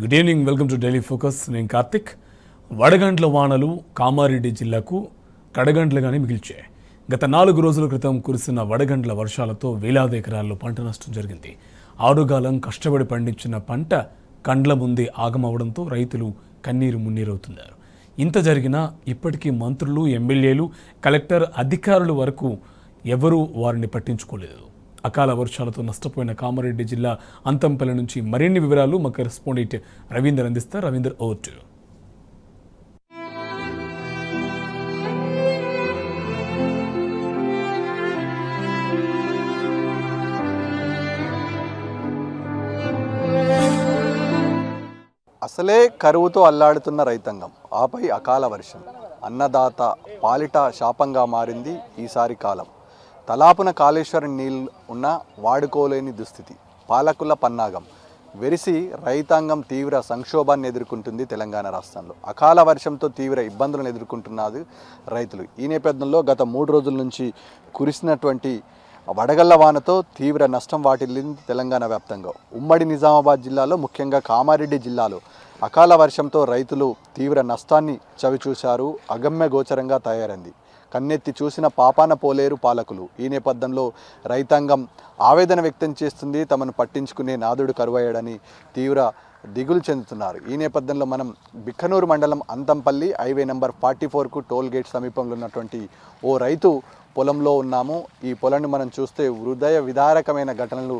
good evening welcome to daily focus నేను కార్తిక్ వడగంట్ల వానలు కామారెడ్డి జిల్లాకు కానీ మిగిల్చాయి గత నాలుగు రోజుల క్రితం కురిసిన వడగంట్ల వర్షాలతో వేలాది ఎకరాల్లో పంట నష్టం జరిగింది ఆరుగాలం కష్టపడి పండించిన పంట కండ్ల ముందే ఆగమవడంతో రైతులు కన్నీరు మున్నీరవుతున్నారు ఇంత జరిగినా ఇప్పటికీ మంత్రులు ఎమ్మెల్యేలు కలెక్టర్ అధికారుల వరకు ఎవరూ వారిని పట్టించుకోలేదు అకాల వర్షాలతో నష్టపోయిన కామారెడ్డి జిల్లా అంతంపల్లి నుంచి మరిన్ని వివరాలు మా కరెస్పాండెంట్ రవీందర్ అందిస్తారు రవీందర్ ఓట్ అసలే కరువుతో అల్లాడుతున్న రైతాంగం ఆపై అకాల వర్షం అన్నదాత పాలిట శాపంగా మారింది ఈసారి కాలం తలాపున కాళేశ్వరం నీళ్ళు ఉన్న వాడుకోలేని దుస్థితి పాలకుల పన్నాగం వెరిసి రైతాంగం తీవ్ర సంక్షోభాన్ని ఎదుర్కొంటుంది తెలంగాణ రాష్ట్రంలో అకాల వర్షంతో తీవ్ర ఇబ్బందులను ఎదుర్కొంటున్నారు రైతులు ఈ నేపథ్యంలో గత మూడు రోజుల నుంచి కురిసినటువంటి వడగళ్ల వానతో తీవ్ర నష్టం వాటిల్లింది తెలంగాణ వ్యాప్తంగా ఉమ్మడి నిజామాబాద్ జిల్లాలో ముఖ్యంగా కామారెడ్డి జిల్లాలో అకాల వర్షంతో రైతులు తీవ్ర నష్టాన్ని చవిచూశారు అగమ్య గోచరంగా తయారైంది కన్నెత్తి చూసిన పాపాన పోలేరు పాలకులు ఈ నేపథ్యంలో రైతాంగం ఆవేదన వ్యక్తం చేస్తుంది తమను పట్టించుకునే నాదుడు కరువయ్యాడని తీవ్ర దిగులు చెందుతున్నారు ఈ నేపథ్యంలో మనం బిక్కనూరు మండలం అంతంపల్లి హైవే నెంబర్ ఫార్టీ ఫోర్కు టోల్ గేట్ సమీపంలో ఉన్నటువంటి ఓ రైతు పొలంలో ఉన్నాము ఈ పొలాన్ని మనం చూస్తే హృదయ విదారకమైన ఘటనలు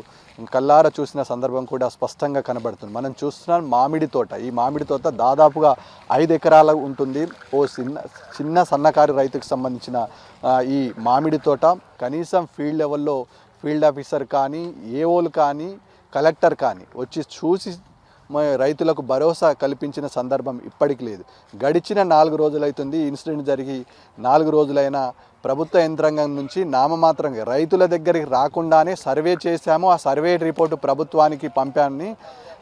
కల్లార చూసిన సందర్భం కూడా స్పష్టంగా కనబడుతుంది మనం చూస్తున్నాం మామిడి తోట ఈ మామిడి తోట దాదాపుగా ఐదు ఎకరాల ఉంటుంది ఓ చిన్న చిన్న సన్నకారు రైతుకు సంబంధించిన ఈ మామిడి తోట కనీసం ఫీల్డ్ లెవెల్లో ఫీల్డ్ ఆఫీసర్ కానీ ఏఓలు కానీ కలెక్టర్ కానీ వచ్చి చూసి రైతులకు భరోసా కల్పించిన సందర్భం ఇప్పటికి లేదు గడిచిన నాలుగు రోజులైతుంది ఇన్సిడెంట్ జరిగి నాలుగు రోజులైనా ప్రభుత్వ యంత్రాంగం నుంచి నామమాత్రంగా రైతుల దగ్గరికి రాకుండానే సర్వే చేశాము ఆ సర్వే రిపోర్టు ప్రభుత్వానికి పంపామని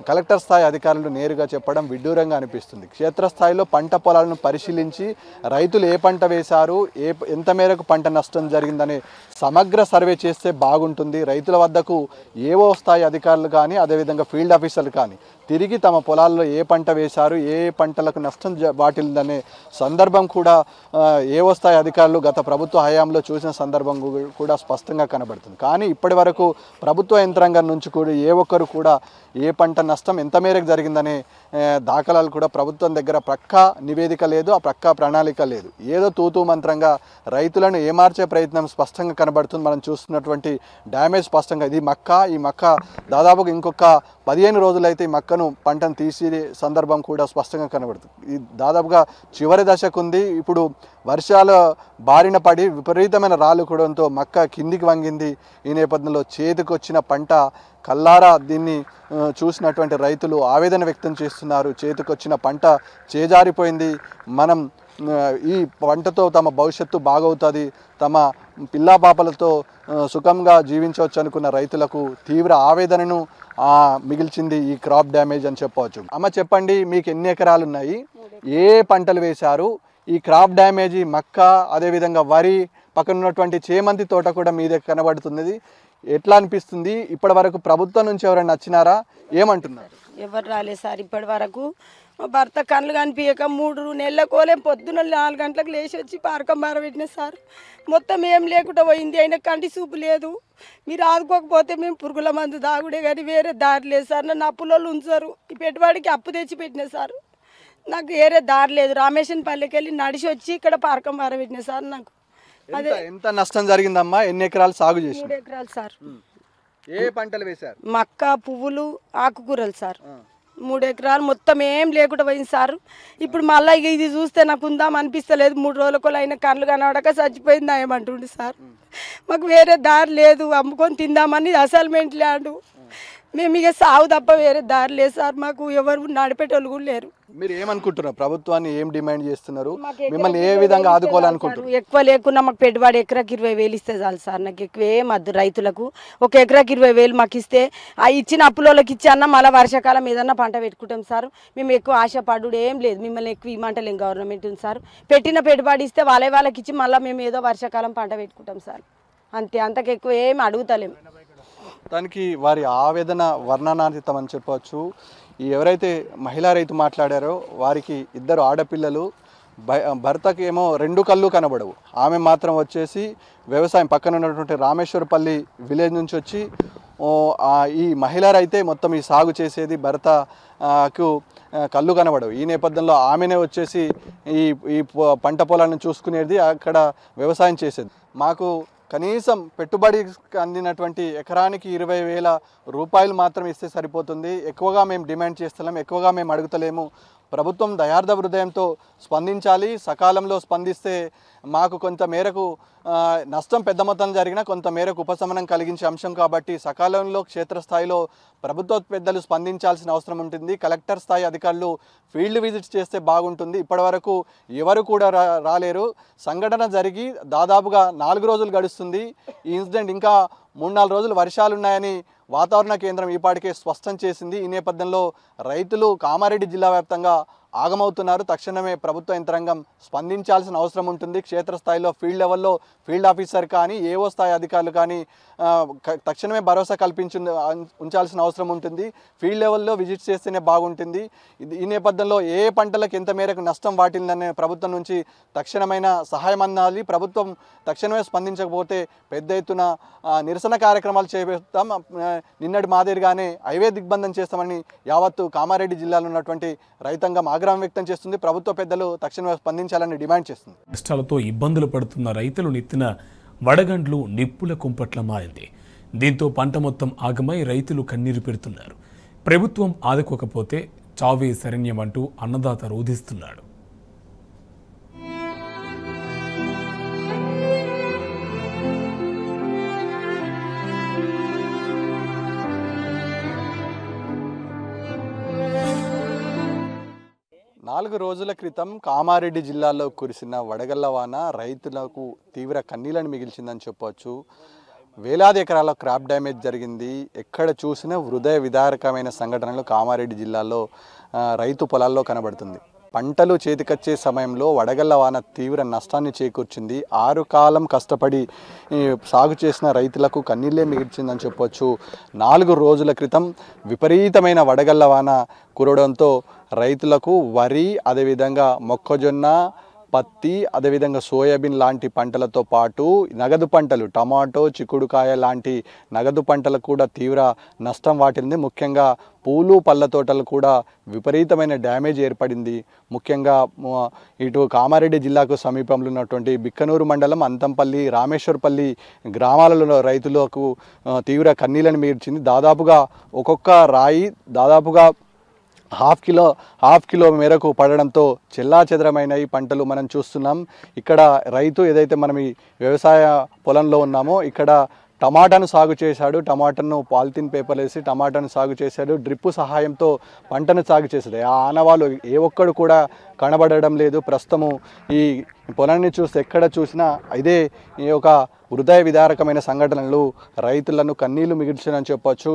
కలెక్టర్ స్థాయి అధికారులు నేరుగా చెప్పడం విడ్డూరంగా అనిపిస్తుంది క్షేత్రస్థాయిలో పంట పొలాలను పరిశీలించి రైతులు ఏ పంట వేశారు ఏ ఎంత మేరకు పంట నష్టం జరిగిందనే సమగ్ర సర్వే చేస్తే బాగుంటుంది రైతుల వద్దకు ఏవో స్థాయి అధికారులు కానీ అదేవిధంగా ఫీల్డ్ ఆఫీసర్లు కానీ తిరిగి తమ పొలాల్లో ఏ పంట వేశారు ఏ పంటలకు నష్టం వాటిల్దనే సందర్భం కూడా ఏవో స్థాయి అధికారులు గత ప్రభుత్వం ప్రభుత్వ హయాంలో చూసిన సందర్భం కూడా స్పష్టంగా కనబడుతుంది కానీ ఇప్పటి వరకు ప్రభుత్వ యంత్రాంగం నుంచి కూడా ఏ ఒక్కరు కూడా ఏ పంట నష్టం ఎంత మేరకు జరిగిందనే దాఖలాలు కూడా ప్రభుత్వం దగ్గర ప్రక్కా నివేదిక లేదు ఆ ప్రక్కా ప్రణాళిక లేదు ఏదో తూతూ మంత్రంగా రైతులను ఏమార్చే ప్రయత్నం స్పష్టంగా కనబడుతుంది మనం చూస్తున్నటువంటి డ్యామేజ్ స్పష్టంగా ఇది మక్క ఈ మక్క దాదాపుగా ఇంకొక పదిహేను రోజులైతే ఈ మక్కను పంటను తీసే సందర్భం కూడా స్పష్టంగా కనబడుతుంది ఇది దాదాపుగా చివరి దశకు ఉంది ఇప్పుడు వర్షాల బారిన పడి విపరీతమైన రాళ్ళు కూడంతో మక్క కిందికి వంగింది ఈ నేపథ్యంలో చేతికొచ్చిన పంట కల్లారా దీన్ని చూసినటువంటి రైతులు ఆవేదన వ్యక్తం చేస్తున్నారు చేతికొచ్చిన పంట చేజారిపోయింది మనం ఈ పంటతో తమ భవిష్యత్తు బాగవుతుంది తమ పిల్లా పాపలతో సుఖంగా జీవించవచ్చు అనుకున్న రైతులకు తీవ్ర ఆవేదనను మిగిల్చింది ఈ క్రాప్ డ్యామేజ్ అని చెప్పవచ్చు అమ్మ చెప్పండి మీకు ఎన్ని ఎకరాలు ఉన్నాయి ఏ పంటలు వేశారు ఈ క్రాప్ డ్యామేజీ మక్క అదేవిధంగా వరి పక్కన ఉన్నటువంటి చేమంతి తోట కూడా మీ దగ్గర కనబడుతున్నది ఎట్లా అనిపిస్తుంది ఇప్పటి వరకు ప్రభుత్వం నుంచి ఎవరైనా వచ్చినారా ఏమంటున్నారు ఎవరు రాలేదు సార్ ఇప్పటి వరకు భర్త కళ్ళు కనిపించక మూడు కోలేం పొద్దున నాలుగు గంటలకు లేచి వచ్చి పారకం మారబెట్టిన సార్ మొత్తం ఏం లేకుండా పోయింది అయినా కంటి చూపు లేదు మీరు ఆదుకోకపోతే మేము పురుగుల మందు దాగుడే కానీ వేరే దారి లేదు సార్ నన్ను అప్పులోళ్ళు ఉంచారు ఈ పెట్టుబడికి అప్పు తెచ్చి పెట్టిన సార్ నాకు వేరే దారి లేదు రామేశ్వరం పల్లెకి వెళ్ళి నడిచి వచ్చి ఇక్కడ పారకం మారబెట్టిన సార్ నాకు ఎంత నష్టం జరిగిందమ్మా ఎన్ని ఎకరాలు సాగు చేసి ఎకరాలు సార్ ఏ పంటలు వేశారు మక్క పువ్వులు ఆకుకూరలు సార్ మూడు ఎకరాలు మొత్తం ఏం లేకుండా పోయింది సార్ ఇప్పుడు మళ్ళీ ఇది చూస్తే నాకు ఉందాం అనిపిస్తలేదు మూడు రోజులకు అయిన కళ్ళు కనబడక చచ్చిపోయిందా ఏమంటుండి సార్ మాకు వేరే దారి లేదు అమ్ముకొని తిందామని అసైన్మెంట్ ల్యాండ్ మేము ఇక సాగు తప్ప వేరే దారి లేదు సార్ మాకు ఎవరు నడిపేటోళ్ళు కూడా లేరు మీరు ఏమనుకుంటున్నారు ప్రభుత్వాన్ని ఏం డిమాండ్ చేస్తున్నారు మిమ్మల్ని ఏ విధంగా ఆదుకోవాలనుకుంటున్నారు ఎక్కువ లేకుండా మాకు పెట్టుబడి ఎకరాకి ఇరవై వేలు ఇస్తే చాలు సార్ నాకు ఎక్కువ ఏం రైతులకు ఒక ఎకరాకి ఇరవై వేలు మాకు ఇస్తే ఆ ఇచ్చిన అప్పులోకి ఇచ్చి అన్న మళ్ళీ వర్షాకాలం ఏదన్నా పంట పెట్టుకుంటాం సార్ మేము ఎక్కువ ఆశపడు ఏం లేదు మిమ్మల్ని ఎక్కువ ఇమ్మంటలేం గవర్నమెంట్ సార్ పెట్టిన పెట్టుబడి ఇస్తే వాళ్ళే వాళ్ళకి ఇచ్చి మళ్ళీ మేము ఏదో వర్షాకాలం పంట పెట్టుకుంటాం సార్ అంతే అంతకు ఎక్కువ ఏం అడుగుతలేము దానికి వారి ఆవేదన వర్ణనాతీతం అని చెప్పవచ్చు ఎవరైతే మహిళా రైతు మాట్లాడారో వారికి ఇద్దరు ఆడపిల్లలు భర్తకేమో రెండు కళ్ళు కనబడవు ఆమె మాత్రం వచ్చేసి వ్యవసాయం పక్కన ఉన్నటువంటి రామేశ్వరపల్లి విలేజ్ నుంచి వచ్చి ఈ మహిళారైతే మొత్తం ఈ సాగు చేసేది భర్తకు కళ్ళు కనబడవు ఈ నేపథ్యంలో ఆమెనే వచ్చేసి ఈ ఈ పంట పొలాలను చూసుకునేది అక్కడ వ్యవసాయం చేసేది మాకు కనీసం పెట్టుబడికి అందినటువంటి ఎకరానికి ఇరవై వేల రూపాయలు మాత్రం ఇస్తే సరిపోతుంది ఎక్కువగా మేము డిమాండ్ చేస్తున్నాం ఎక్కువగా మేము అడుగుతలేము ప్రభుత్వం దయార్థ హృదయంతో స్పందించాలి సకాలంలో స్పందిస్తే మాకు కొంత మేరకు నష్టం పెద్ద మొత్తం జరిగినా కొంత మేరకు ఉపశమనం కలిగించే అంశం కాబట్టి సకాలంలో క్షేత్రస్థాయిలో ప్రభుత్వ పెద్దలు స్పందించాల్సిన అవసరం ఉంటుంది కలెక్టర్ స్థాయి అధికారులు ఫీల్డ్ విజిట్ చేస్తే బాగుంటుంది ఇప్పటివరకు ఎవరు కూడా రాలేరు సంఘటన జరిగి దాదాపుగా నాలుగు రోజులు గడుస్తుంది ఈ ఇన్సిడెంట్ ఇంకా మూడు నాలుగు రోజులు వర్షాలు ఉన్నాయని వాతావరణ కేంద్రం ఈపాటికే స్పష్టం చేసింది ఈ నేపథ్యంలో రైతులు కామారెడ్డి జిల్లా వ్యాప్తంగా ఆగమవుతున్నారు తక్షణమే ప్రభుత్వ యంత్రాంగం స్పందించాల్సిన అవసరం ఉంటుంది క్షేత్రస్థాయిలో ఫీల్డ్ లెవెల్లో ఫీల్డ్ ఆఫీసర్ కానీ ఏఓ స్థాయి అధికారులు కానీ తక్షణమే భరోసా కల్పించి ఉంచాల్సిన అవసరం ఉంటుంది ఫీల్డ్ లెవెల్లో విజిట్ చేస్తేనే బాగుంటుంది ఈ నేపథ్యంలో ఏ పంటలకు ఎంత మేరకు నష్టం వాటిందనే ప్రభుత్వం నుంచి తక్షణమైన సహాయం అందాలి ప్రభుత్వం తక్షణమే స్పందించకపోతే పెద్ద ఎత్తున నిరసన కార్యక్రమాలు చేపడతాం నిన్నటి మాదిరిగానే హైవే దిగ్బంధం చేస్తామని యావత్తు కామారెడ్డి జిల్లాలో ఉన్నటువంటి రైతాంగం ఆగ్రహం ఆగ్రహం వ్యక్తం చేస్తుంది ప్రభుత్వ పెద్దలు తక్షణమే స్పందించాలని డిమాండ్ చేస్తుంది నష్టాలతో ఇబ్బందులు పడుతున్న రైతులు నెత్తిన వడగండ్లు నిప్పుల కుంపట్ల మారింది దీంతో పంట మొత్తం ఆగమై రైతులు కన్నీరు పెడుతున్నారు ప్రభుత్వం ఆదుకోకపోతే చావే శరణ్యం అంటూ అన్నదాత రోధిస్తున్నాడు నాలుగు రోజుల క్రితం కామారెడ్డి జిల్లాలో కురిసిన వడగళ్ల వాన రైతులకు తీవ్ర కన్నీళ్ళని మిగిల్చిందని చెప్పవచ్చు వేలాది ఎకరాల క్రాప్ డ్యామేజ్ జరిగింది ఎక్కడ చూసినా హృదయ విదారకమైన సంఘటనలు కామారెడ్డి జిల్లాలో రైతు పొలాల్లో కనబడుతుంది పంటలు చేతికొచ్చే సమయంలో వడగళ్ల వాన తీవ్ర నష్టాన్ని చేకూర్చింది ఆరు కాలం కష్టపడి సాగు చేసిన రైతులకు కన్నీళ్ళే మిగిల్చిందని చెప్పొచ్చు నాలుగు రోజుల క్రితం విపరీతమైన వడగళ్ల వాన కురవడంతో రైతులకు వరి అదేవిధంగా మొక్కజొన్న పత్తి అదేవిధంగా సోయాబీన్ లాంటి పంటలతో పాటు నగదు పంటలు టమాటో చిక్కుడుకాయ లాంటి నగదు పంటలకు కూడా తీవ్ర నష్టం వాటింది ముఖ్యంగా పూలు పళ్ళ తోటలు కూడా విపరీతమైన డ్యామేజ్ ఏర్పడింది ముఖ్యంగా ఇటు కామారెడ్డి జిల్లాకు సమీపంలో ఉన్నటువంటి బిక్కనూరు మండలం అంతంపల్లి రామేశ్వరపల్లి గ్రామాలలో రైతులకు తీవ్ర కన్నీలను మీర్చింది దాదాపుగా ఒక్కొక్క రాయి దాదాపుగా హాఫ్ కిలో హాఫ్ కిలో మేరకు పడడంతో చెల్లా చెదరమైన ఈ పంటలు మనం చూస్తున్నాం ఇక్కడ రైతు ఏదైతే మనం ఈ వ్యవసాయ పొలంలో ఉన్నామో ఇక్కడ టమాటాను సాగు చేశాడు టమాటాను పాలిథిన్ పేపర్ వేసి టమాటాను సాగు చేశాడు డ్రిప్పు సహాయంతో పంటను సాగు చేశాడు ఆ ఆనవాళ్ళు ఏ ఒక్కడు కూడా కనబడడం లేదు ప్రస్తుతము ఈ పొలాన్ని చూస్తే ఎక్కడ చూసినా ఇదే ఒక హృదయ విదారకమైన సంఘటనలు రైతులను కన్నీళ్లు మిగిల్చని చెప్పొచ్చు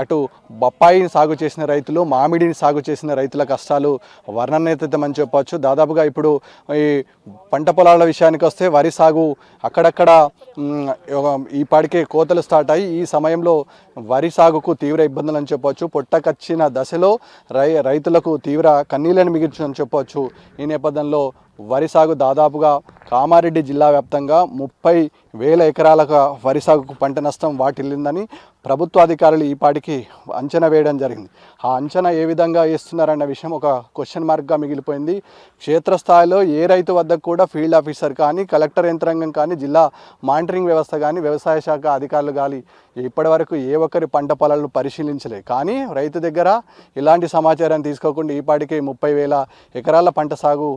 అటు బొప్పాయిని సాగు చేసిన రైతులు మామిడిని సాగు చేసిన రైతుల కష్టాలు వర్ణనేతమని చెప్పొచ్చు దాదాపుగా ఇప్పుడు ఈ పంట పొలాల విషయానికి వస్తే వరి సాగు అక్కడక్కడ ఈ పాడికే కోతలు స్టార్ట్ అయ్యి ఈ సమయంలో వరి సాగుకు తీవ్ర ఇబ్బందులు అని చెప్పొచ్చు పొట్టకచ్చిన దశలో రై రైతులకు తీవ్ర కన్నీళ్ళని మిగిల్చని చెప్పొచ్చు ఈ నేపథ్యంలో వరి సాగు దాదాపుగా కామారెడ్డి జిల్లా వ్యాప్తంగా ముప్పై వేల ఎకరాలకు వరి సాగుకు పంట నష్టం వాటిల్లిందని ప్రభుత్వ అధికారులు ఈ పాటికి అంచనా వేయడం జరిగింది ఆ అంచనా ఏ విధంగా వేస్తున్నారన్న విషయం ఒక క్వశ్చన్ మార్క్గా మిగిలిపోయింది క్షేత్రస్థాయిలో ఏ రైతు వద్దకు కూడా ఫీల్డ్ ఆఫీసర్ కానీ కలెక్టర్ యంత్రాంగం కానీ జిల్లా మానిటరింగ్ వ్యవస్థ కానీ వ్యవసాయ శాఖ అధికారులు కానీ ఇప్పటివరకు ఏ ఒక్కరి పంట పొలాలను పరిశీలించలే కానీ రైతు దగ్గర ఇలాంటి సమాచారం తీసుకోకుండా ఈ పాటికి ముప్పై వేల ఎకరాల పంట సాగు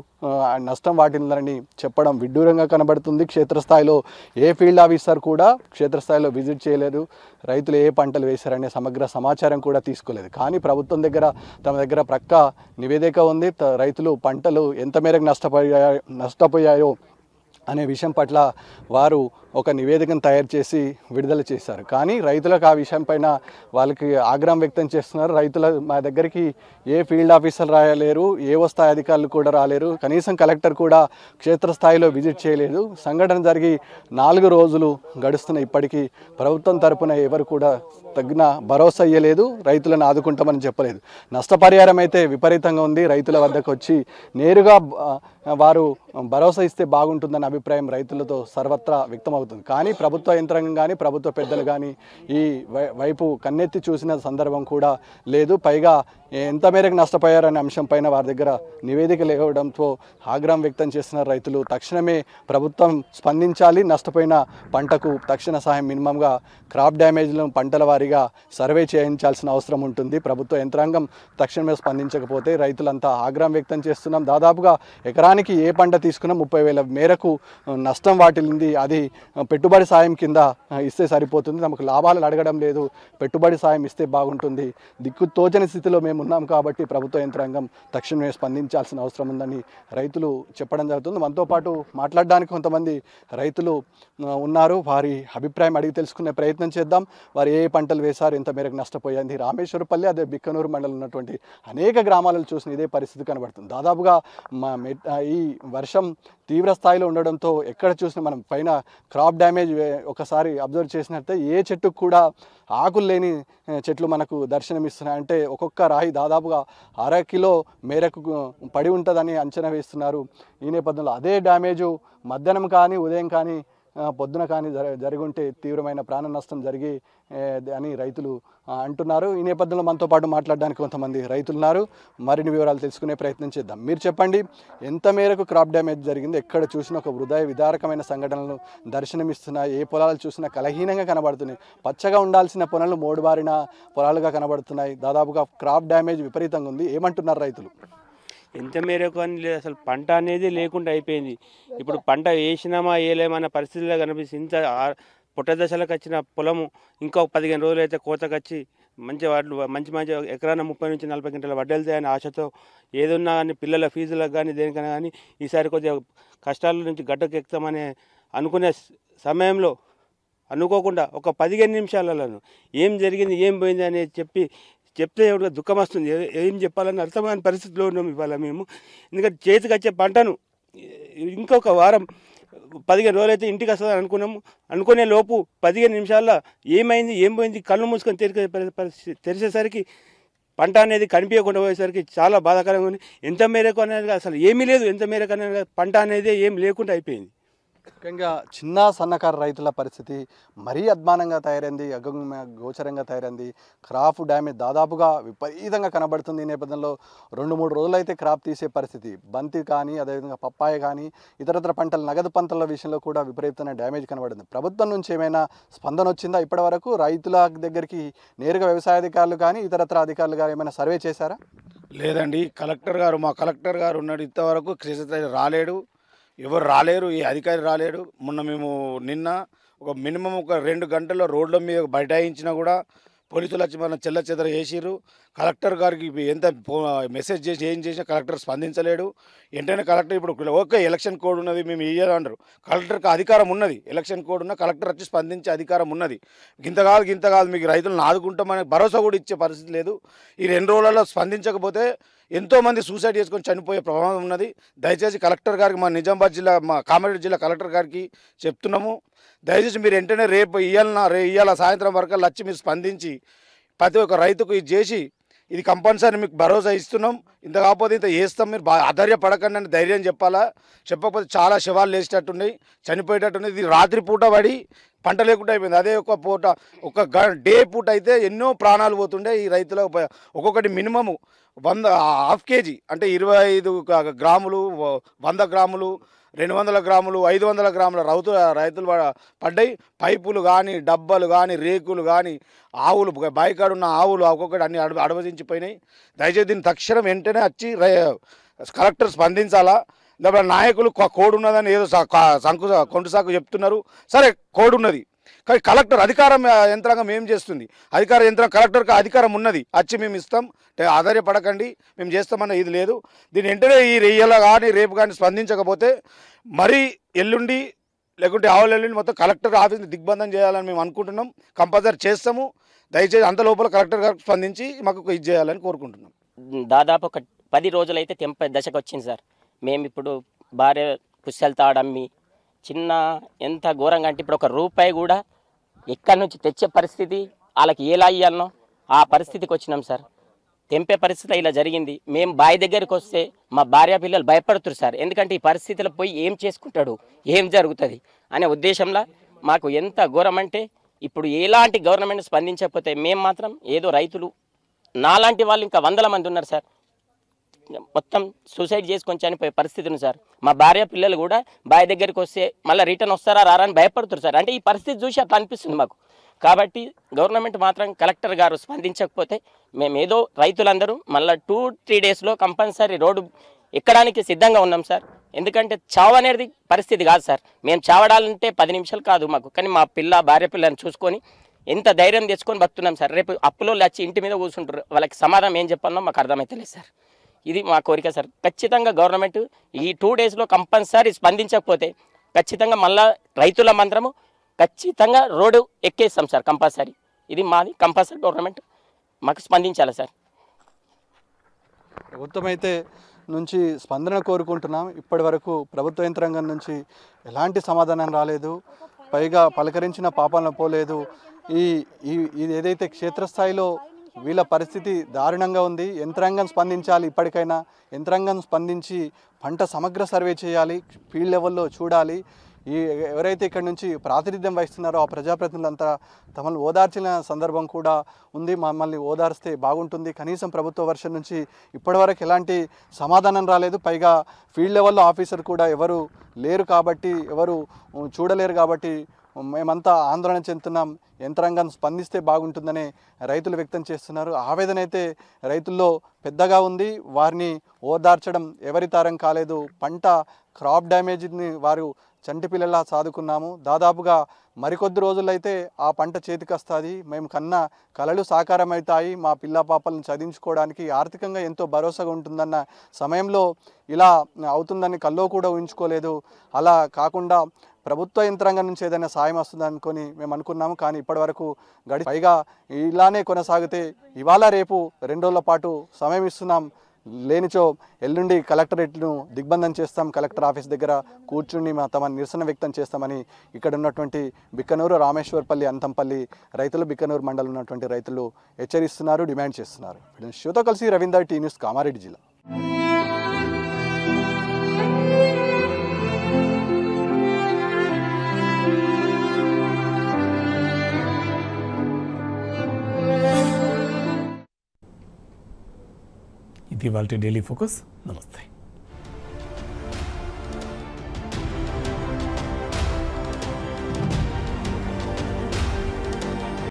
నష్టం వాటిందని చెప్పడం విడ్డూరంగా కనబడుతుంది క్షేత్రస్థాయిలో ఏ ఫీల్డ్ ఆఫీసర్ కూడా క్షేత్రస్థాయిలో విజిట్ చేయలేదు రైతులు ఏ పంటలు వేశారనే సమగ్ర సమాచారం కూడా తీసుకోలేదు కానీ ప్రభుత్వం దగ్గర తమ దగ్గర ప్రక్క నివేదిక ఉంది రైతులు పంటలు ఎంత మేరకు నష్టపోయా నష్టపోయాయో అనే విషయం పట్ల వారు ఒక నివేదికను తయారు చేసి విడుదల చేశారు కానీ రైతులకు ఆ విషయం పైన వాళ్ళకి ఆగ్రహం వ్యక్తం చేస్తున్నారు రైతుల మా దగ్గరికి ఏ ఫీల్డ్ ఆఫీసర్ రాయలేరు ఏ వస్తాయి అధికారులు కూడా రాలేరు కనీసం కలెక్టర్ కూడా క్షేత్రస్థాయిలో విజిట్ చేయలేదు సంఘటన జరిగి నాలుగు రోజులు గడుస్తున్న ఇప్పటికీ ప్రభుత్వం తరపున ఎవరు కూడా తగిన భరోసా ఇయ్యలేదు రైతులను ఆదుకుంటామని చెప్పలేదు నష్టపరిహారం అయితే విపరీతంగా ఉంది రైతుల వద్దకు వచ్చి నేరుగా వారు భరోసా ఇస్తే బాగుంటుందన్న అభిప్రాయం రైతులతో సర్వత్రా వ్యక్తమవుతుంది కానీ ప్రభుత్వ యంత్రాంగం కానీ ప్రభుత్వ పెద్దలు కానీ ఈ వైపు కన్నెత్తి చూసిన సందర్భం కూడా లేదు పైగా ఎంత మేరకు నష్టపోయారనే అంశంపైన వారి దగ్గర నివేదిక లేవడంతో ఆగ్రహం వ్యక్తం చేసిన రైతులు తక్షణమే ప్రభుత్వం స్పందించాలి నష్టపోయిన పంటకు తక్షణ సహాయం మినిమంగా క్రాప్ డ్యామేజ్లను పంటల వారీగా సర్వే చేయించాల్సిన అవసరం ఉంటుంది ప్రభుత్వ యంత్రాంగం తక్షణమే స్పందించకపోతే రైతులంతా ఆగ్రహం వ్యక్తం చేస్తున్నాం దాదాపుగా ఎకరానికి ఏ పంట తీసుకున్న ముప్పై వేల మేరకు నష్టం వాటిల్లింది అది పెట్టుబడి సాయం కింద ఇస్తే సరిపోతుంది నమకు లాభాలు అడగడం లేదు పెట్టుబడి సాయం ఇస్తే బాగుంటుంది దిక్కు తోచని స్థితిలో మేము ఉన్నాం కాబట్టి ప్రభుత్వ యంత్రాంగం తక్షణమే స్పందించాల్సిన అవసరం ఉందని రైతులు చెప్పడం జరుగుతుంది మనతో పాటు మాట్లాడడానికి కొంతమంది రైతులు ఉన్నారు వారి అభిప్రాయం అడిగి తెలుసుకునే ప్రయత్నం చేద్దాం వారు ఏ పంటలు వేశారు ఎంత మేరకు నష్టపోయింది రామేశ్వరపల్లి అదే బిక్కనూరు మండలం ఉన్నటువంటి అనేక గ్రామాలను చూసిన ఇదే పరిస్థితి కనబడుతుంది దాదాపుగా మా ఈ వర్ష వర్షం తీవ్ర స్థాయిలో ఉండడంతో ఎక్కడ చూసినా మనం పైన క్రాప్ డ్యామేజ్ ఒకసారి అబ్జర్వ్ చేసినట్టే ఏ చెట్టుకు కూడా ఆకులు లేని చెట్లు మనకు దర్శనమిస్తున్నాయి అంటే ఒక్కొక్క రాయి దాదాపుగా అర కిలో మేరకు పడి ఉంటుందని అంచనా వేస్తున్నారు ఈ నేపథ్యంలో అదే డ్యామేజు మధ్యాహ్నం కానీ ఉదయం కానీ పొద్దున కానీ జరిగి ఉంటే తీవ్రమైన ప్రాణ నష్టం జరిగి అని రైతులు అంటున్నారు ఈ నేపథ్యంలో మనతో పాటు మాట్లాడడానికి కొంతమంది రైతులున్నారు మరిన్ని వివరాలు తెలుసుకునే ప్రయత్నం చేద్దాం మీరు చెప్పండి ఎంత మేరకు క్రాప్ డ్యామేజ్ జరిగింది ఎక్కడ చూసినా ఒక హృదయ విదారకమైన సంఘటనలు దర్శనమిస్తున్నాయి ఏ పొలాలు చూసినా కలహీనంగా కనబడుతున్నాయి పచ్చగా ఉండాల్సిన పొలాలు మోడుబారిన పొలాలుగా కనబడుతున్నాయి దాదాపుగా క్రాప్ డ్యామేజ్ విపరీతంగా ఉంది ఏమంటున్నారు రైతులు ఎంత మేరకు అని లేదు అసలు పంట అనేది లేకుండా అయిపోయింది ఇప్పుడు పంట వేసినామా వేయలేమన్న పరిస్థితిలో కనిపిస్తుంది ఇంత పుట్ట దశలకు వచ్చిన పొలము ఇంకో పదిహేను రోజులు అయితే కోతకు వచ్చి మంచి వాడు మంచి మంచి ఎకరాన ముప్పై నుంచి నలభై గంటల వడ్డెళ్తాయని ఆశతో ఏదున్నా కానీ పిల్లల ఫీజులకు కానీ దేనికైనా కానీ ఈసారి కొద్దిగా కష్టాల నుంచి గడ్డకు ఎక్కుతామనే అనుకునే సమయంలో అనుకోకుండా ఒక పదిహేను నిమిషాలను ఏం జరిగింది ఏం పోయింది అనేది చెప్పి చెప్తే ఎవరికి దుఃఖం వస్తుంది ఏం చెప్పాలని అర్థమైన పరిస్థితిలో ఉన్నాం ఇవాళ మేము ఎందుకంటే చేతికి వచ్చే పంటను ఇంకొక వారం పదిహేను రోజులైతే ఇంటికి వస్తుందని అనుకున్నాము అనుకునే లోపు పదిహేను నిమిషాల్లో ఏమైంది ఏం పోయింది కళ్ళు మూసుకొని తెరిచే పరిస్థితి తెరిచేసరికి పంట అనేది కనిపించకుండా పోయేసరికి చాలా బాధాకరంగా ఉంది ఎంత మేరకు అనేది అసలు ఏమీ లేదు ఎంత మేరకు అనేది పంట అనేది ఏం లేకుండా అయిపోయింది ముఖ్యంగా చిన్న సన్నకారు రైతుల పరిస్థితి మరీ అద్మానంగా తయారైంది అగమ్య గోచరంగా తయారైంది క్రాప్ డ్యామేజ్ దాదాపుగా విపరీతంగా కనబడుతుంది ఈ నేపథ్యంలో రెండు మూడు రోజులైతే క్రాప్ తీసే పరిస్థితి బంతి కానీ అదేవిధంగా పప్పాయ కానీ ఇతరతర పంటలు నగదు పంటల విషయంలో కూడా విపరీతమైన డ్యామేజ్ కనబడింది ప్రభుత్వం నుంచి ఏమైనా స్పందన వచ్చిందా ఇప్పటి వరకు రైతుల దగ్గరికి నేరుగా వ్యవసాయ అధికారులు కానీ ఇతరత్ర అధికారులు కానీ ఏమైనా సర్వే చేశారా లేదండి కలెక్టర్ గారు మా కలెక్టర్ గారు ఉన్నాడు ఇంతవరకు రాలేడు ఎవరు రాలేరు ఏ అధికారి రాలేరు మొన్న మేము నిన్న ఒక మినిమం ఒక రెండు గంటల్లో రోడ్ల మీద బైఠాయించినా కూడా పోలీసులు వచ్చి మన చెల్ల చెదర చేసిరు కలెక్టర్ గారికి ఎంత మెసేజ్ చేసి ఏం చేసినా కలెక్టర్ స్పందించలేడు వెంటనే కలెక్టర్ ఇప్పుడు ఓకే ఎలక్షన్ కోడ్ ఉన్నది మేము ఇయ్యాలంటారు కలెక్టర్కి అధికారం ఉన్నది ఎలక్షన్ కోడ్ ఉన్న కలెక్టర్ వచ్చి స్పందించే అధికారం ఉన్నది ఇంత కాదు ఇంత కాదు మీకు రైతులను ఆదుకుంటామనే భరోసా కూడా ఇచ్చే పరిస్థితి లేదు ఈ రెండు రోజులలో స్పందించకపోతే ఎంతోమంది సూసైడ్ చేసుకొని చనిపోయే ప్రమాదం ఉన్నది దయచేసి కలెక్టర్ గారికి మా నిజామాబాద్ జిల్లా మా కామారెడ్డి జిల్లా కలెక్టర్ గారికి చెప్తున్నాము దయచేసి మీరు వెంటనే రేపు ఇయ్యాలన్నా రే ఇయ్యాల సాయంత్రం వరకు లచ్చి మీరు స్పందించి ప్రతి ఒక్క రైతుకు ఇది చేసి ఇది కంపల్సరీ మీకు భరోసా ఇస్తున్నాం ఇంత కాకపోతే ఇంత వేస్తాం మీరు ఆధర్య పడకండి అని ధైర్యం చెప్పాలా చెప్పకపోతే చాలా శవాలు లేచేటట్టున్నాయి చనిపోయేటట్టున్నాయి ఇది రాత్రి పూట పడి పంట లేకుండా అయిపోయింది అదే ఒక పూట ఒక డే పూట అయితే ఎన్నో ప్రాణాలు పోతుండే ఈ రైతుల ఒక్కొక్కటి మినిమము వంద హాఫ్ కేజీ అంటే ఇరవై ఐదు గ్రాములు వంద గ్రాములు రెండు వందల గ్రాములు ఐదు వందల గ్రాముల రౌతు రైతులు పడ్డాయి పైపులు కానీ డబ్బాలు కానీ రేకులు కానీ ఆవులు బాయికాడున్న ఆవులు ఒక్కొక్కటి అన్ని అడవ అడవదించిపోయినాయి దయచేసి దీన్ని తక్షణం వెంటనే వచ్చి కలెక్టర్ స్పందించాలా దాని నాయకులు కోడున్నదని ఏదో సంకు కొంటు సాకు చెప్తున్నారు సరే కోడున్నది కానీ కలెక్టర్ అధికారం యంత్రాంగం ఏం చేస్తుంది అధికార యంత్రం కలెక్టర్కి అధికారం ఉన్నది వచ్చి మేము ఇస్తాం ఆధార్యపడకండి మేము చేస్తామన్న ఇది లేదు దీని వెంటనే ఈ రెయ్యల కానీ రేపు కానీ స్పందించకపోతే మరీ ఎల్లుండి లేకుంటే ఆవులు ఎల్లుండి మొత్తం కలెక్టర్ ఆఫీస్ని దిగ్బంధం చేయాలని మేము అనుకుంటున్నాం కంపల్సరీ చేస్తాము దయచేసి అంత లోపల కలెక్టర్ గారు స్పందించి మాకు ఇది చేయాలని కోరుకుంటున్నాం దాదాపు ఒక పది రోజులైతే తెంపై దశకు వచ్చింది సార్ మేము ఇప్పుడు భార్య పుస్తెలు తాడమ్మి చిన్న ఎంత ఘోరంగా అంటే ఇప్పుడు ఒక రూపాయి కూడా ఎక్కడి నుంచి తెచ్చే పరిస్థితి వాళ్ళకి ఎలా ఇవ్వాలనో ఆ పరిస్థితికి వచ్చినాం సార్ తెంపే పరిస్థితి ఇలా జరిగింది మేము బావి దగ్గరికి వస్తే మా భార్య పిల్లలు భయపడుతురు సార్ ఎందుకంటే ఈ పరిస్థితులు పోయి ఏం చేసుకుంటాడు ఏం జరుగుతుంది అనే ఉద్దేశంలో మాకు ఎంత ఘోరం అంటే ఇప్పుడు ఎలాంటి గవర్నమెంట్ స్పందించకపోతే మేము మాత్రం ఏదో రైతులు నాలాంటి వాళ్ళు ఇంకా వందల మంది ఉన్నారు సార్ మొత్తం సూసైడ్ చేసుకొని చనిపోయే పరిస్థితి ఉంది సార్ మా భార్య పిల్లలు కూడా బావి దగ్గరికి వస్తే మళ్ళీ రిటర్న్ వస్తారా రారా అని భయపడుతారు సార్ అంటే ఈ పరిస్థితి చూసి అట్లా అనిపిస్తుంది మాకు కాబట్టి గవర్నమెంట్ మాత్రం కలెక్టర్ గారు స్పందించకపోతే మేము ఏదో రైతులందరూ మళ్ళీ టూ త్రీ డేస్లో కంపల్సరీ రోడ్డు ఎక్కడానికి సిద్ధంగా ఉన్నాం సార్ ఎందుకంటే చావు అనేది పరిస్థితి కాదు సార్ మేము చావడాలంటే పది నిమిషాలు కాదు మాకు కానీ మా పిల్ల భార్య పిల్లని చూసుకొని ఎంత ధైర్యం తెచ్చుకొని బతున్నాం సార్ రేపు అప్పులో లేచి ఇంటి మీద కూర్చుంటారు వాళ్ళకి సమాధానం ఏం చెప్పాలో మాకు అర్థమైతే లేదు సార్ ఇది మా కోరిక సార్ ఖచ్చితంగా గవర్నమెంట్ ఈ టూ డేస్లో కంపల్సరీ స్పందించకపోతే ఖచ్చితంగా మళ్ళా రైతుల మంత్రము ఖచ్చితంగా రోడ్డు ఎక్కేస్తాం సార్ కంపల్సరీ ఇది మాది కంపల్సరీ గవర్నమెంట్ మాకు స్పందించాలి సార్ ప్రభుత్వం అయితే నుంచి స్పందన కోరుకుంటున్నాం ఇప్పటి వరకు ప్రభుత్వ యంత్రాంగం నుంచి ఎలాంటి సమాధానం రాలేదు పైగా పలకరించిన పాపాలను పోలేదు ఈ ఇది ఏదైతే క్షేత్రస్థాయిలో వీళ్ళ పరిస్థితి దారుణంగా ఉంది యంత్రాంగం స్పందించాలి ఇప్పటికైనా యంత్రాంగం స్పందించి పంట సమగ్ర సర్వే చేయాలి ఫీల్డ్ లెవెల్లో చూడాలి ఈ ఎవరైతే ఇక్కడ నుంచి ప్రాతినిధ్యం వహిస్తున్నారో ఆ ప్రజాప్రతినిధులంతా తమను ఓదార్చిన సందర్భం కూడా ఉంది మమ్మల్ని ఓదార్స్తే బాగుంటుంది కనీసం ప్రభుత్వ వర్షం నుంచి ఇప్పటివరకు ఎలాంటి సమాధానం రాలేదు పైగా ఫీల్డ్ లెవెల్లో ఆఫీసర్ కూడా ఎవరు లేరు కాబట్టి ఎవరు చూడలేరు కాబట్టి మేమంతా ఆందోళన చెందుతున్నాం యంత్రాంగం స్పందిస్తే బాగుంటుందని రైతులు వ్యక్తం చేస్తున్నారు ఆవేదన అయితే రైతుల్లో పెద్దగా ఉంది వారిని ఓదార్చడం ఎవరి తారం కాలేదు పంట క్రాప్ డ్యామేజ్ని వారు చంటి పిల్లలా సాదుకున్నాము దాదాపుగా మరికొద్ది రోజులైతే ఆ పంట చేతికొస్తుంది మేము కన్న కళలు సాకారమవుతాయి మా పిల్ల పాపలను చదివించుకోవడానికి ఆర్థికంగా ఎంతో భరోసాగా ఉంటుందన్న సమయంలో ఇలా అవుతుందని కల్లో కూడా ఊహించుకోలేదు అలా కాకుండా ప్రభుత్వ యంత్రాంగం నుంచి ఏదైనా సాయం వస్తుంది అనుకొని మేము అనుకున్నాము కానీ ఇప్పటివరకు గడి పైగా ఇలానే కొనసాగితే ఇవాళ రేపు రెండు రోజుల పాటు సమయం ఇస్తున్నాం లేనిచో ఎల్లుండి కలెక్టరేట్ను దిగ్బంధం చేస్తాం కలెక్టర్ ఆఫీస్ దగ్గర కూర్చుని మా తమ నిరసన వ్యక్తం చేస్తామని ఇక్కడ ఉన్నటువంటి బిక్కనూరు రామేశ్వర్పల్లి అంతంపల్లి రైతులు బిక్కనూరు మండలం ఉన్నటువంటి రైతులు హెచ్చరిస్తున్నారు డిమాండ్ చేస్తున్నారు షోతో కలిసి రవీందర్ టీ న్యూస్ కామారెడ్డి జిల్లా ఇటీవల ఢిల్లీ ఫోకస్ నమస్తే